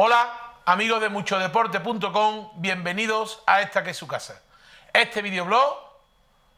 Hola, amigos de muchodeporte.com, bienvenidos a esta que es su casa. Este videoblog,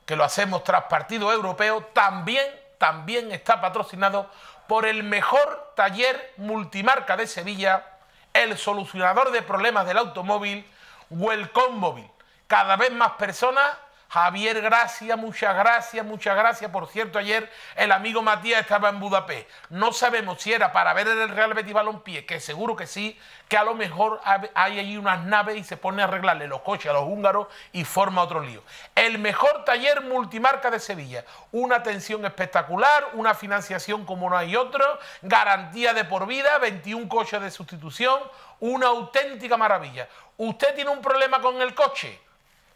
que lo hacemos tras partido europeo, también, también está patrocinado por el mejor taller multimarca de Sevilla, el solucionador de problemas del automóvil, Welcome Móvil. Cada vez más personas Javier, gracias, muchas gracias, muchas gracias. Por cierto, ayer el amigo Matías estaba en Budapest. No sabemos si era para ver el Real Betis Balompié, que seguro que sí, que a lo mejor hay allí unas naves y se pone a arreglarle los coches a los húngaros y forma otro lío. El mejor taller multimarca de Sevilla. Una atención espectacular, una financiación como no hay otro, garantía de por vida, 21 coches de sustitución, una auténtica maravilla. ¿Usted tiene un problema con el coche?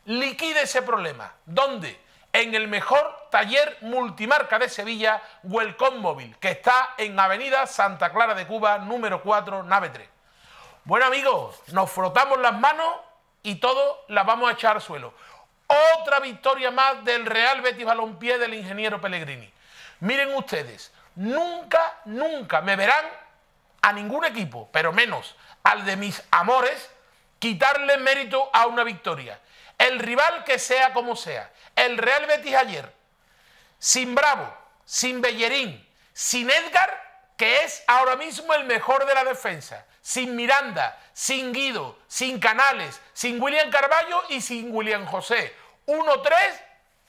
liquide ese problema. ¿Dónde? En el mejor taller multimarca de Sevilla, Welcome Móvil, que está en Avenida Santa Clara de Cuba, número 4, nave 3. Bueno, amigos, nos frotamos las manos y todos las vamos a echar al suelo. Otra victoria más del Real Betis Balompié del ingeniero Pellegrini. Miren ustedes, nunca, nunca me verán a ningún equipo, pero menos al de mis amores, quitarle mérito a una victoria el rival que sea como sea, el Real Betis ayer, sin Bravo, sin Bellerín, sin Edgar, que es ahora mismo el mejor de la defensa, sin Miranda, sin Guido, sin Canales, sin William Carballo y sin William José. 1-3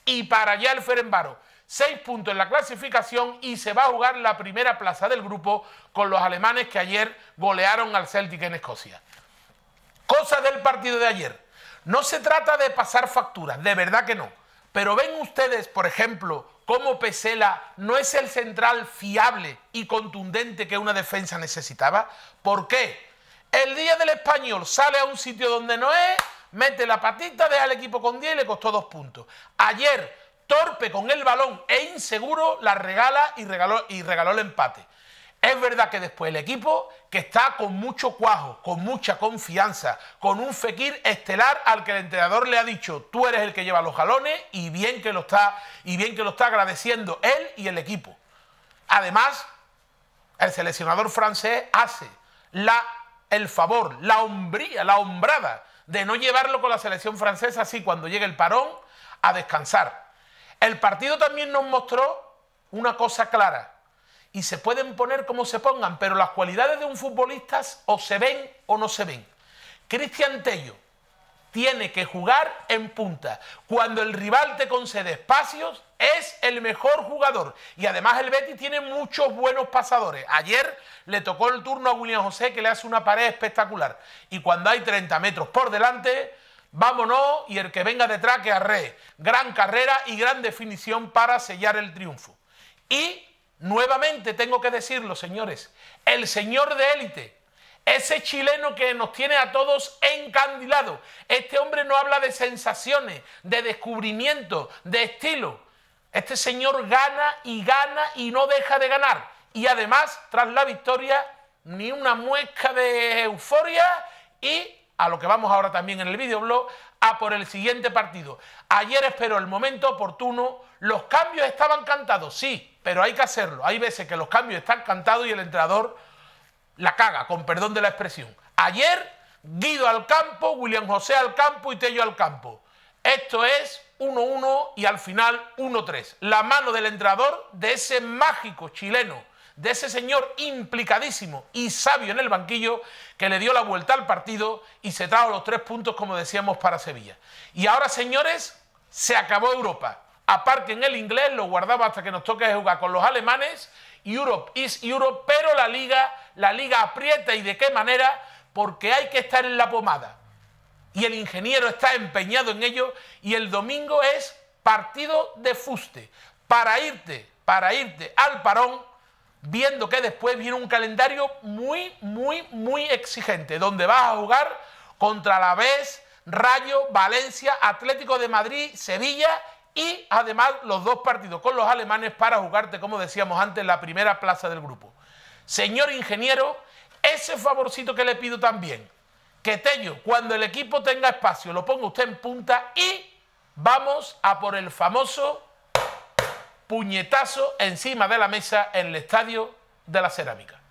y para allá el Ferenbaro. Seis puntos en la clasificación y se va a jugar la primera plaza del grupo con los alemanes que ayer golearon al Celtic en Escocia. Cosas del partido de ayer. No se trata de pasar facturas, de verdad que no. Pero ven ustedes, por ejemplo, cómo Pesela no es el central fiable y contundente que una defensa necesitaba. ¿Por qué? El día del español sale a un sitio donde no es, mete la patita, deja al equipo con 10 y le costó dos puntos. Ayer, torpe con el balón e inseguro, la regala y regaló, y regaló el empate. Es verdad que después el equipo que está con mucho cuajo, con mucha confianza, con un Fekir estelar al que el entrenador le ha dicho, tú eres el que lleva los jalones y bien que lo está, y bien que lo está agradeciendo él y el equipo. Además, el seleccionador francés hace el favor, la hombría, la hombrada de no llevarlo con la selección francesa así cuando llegue el parón a descansar. El partido también nos mostró una cosa clara, y se pueden poner como se pongan, pero las cualidades de un futbolista o se ven o no se ven. Cristian Tello tiene que jugar en punta. Cuando el rival te concede espacios, es el mejor jugador. Y además el Betis tiene muchos buenos pasadores. Ayer le tocó el turno a William José, que le hace una pared espectacular. Y cuando hay 30 metros por delante, vámonos y el que venga detrás que arree. Gran carrera y gran definición para sellar el triunfo. Y Nuevamente tengo que decirlo, señores, el señor de élite, ese chileno que nos tiene a todos encandilado. este hombre no habla de sensaciones, de descubrimiento, de estilo. Este señor gana y gana y no deja de ganar. Y además, tras la victoria, ni una muesca de euforia y a lo que vamos ahora también en el videoblog, a por el siguiente partido. Ayer espero el momento oportuno, los cambios estaban cantados, sí, pero hay que hacerlo. Hay veces que los cambios están cantados y el entrenador la caga, con perdón de la expresión. Ayer, Guido al campo, William José al campo y Tello al campo. Esto es 1-1 y al final 1-3. La mano del entrenador de ese mágico chileno, de ese señor implicadísimo y sabio en el banquillo que le dio la vuelta al partido y se trajo los tres puntos, como decíamos, para Sevilla. Y ahora, señores, se acabó Europa. Aparte, en el inglés lo guardaba hasta que nos toque jugar con los alemanes, Europe is Europe, pero la liga, la liga aprieta y de qué manera, porque hay que estar en la pomada. Y el ingeniero está empeñado en ello y el domingo es partido de fuste, para irte, para irte al parón, viendo que después viene un calendario muy, muy, muy exigente, donde vas a jugar contra la vez Rayo, Valencia, Atlético de Madrid, Sevilla y además los dos partidos con los alemanes para jugarte, como decíamos antes, la primera plaza del grupo. Señor ingeniero, ese favorcito que le pido también, que Tello, cuando el equipo tenga espacio, lo ponga usted en punta y vamos a por el famoso puñetazo encima de la mesa en el estadio de la cerámica.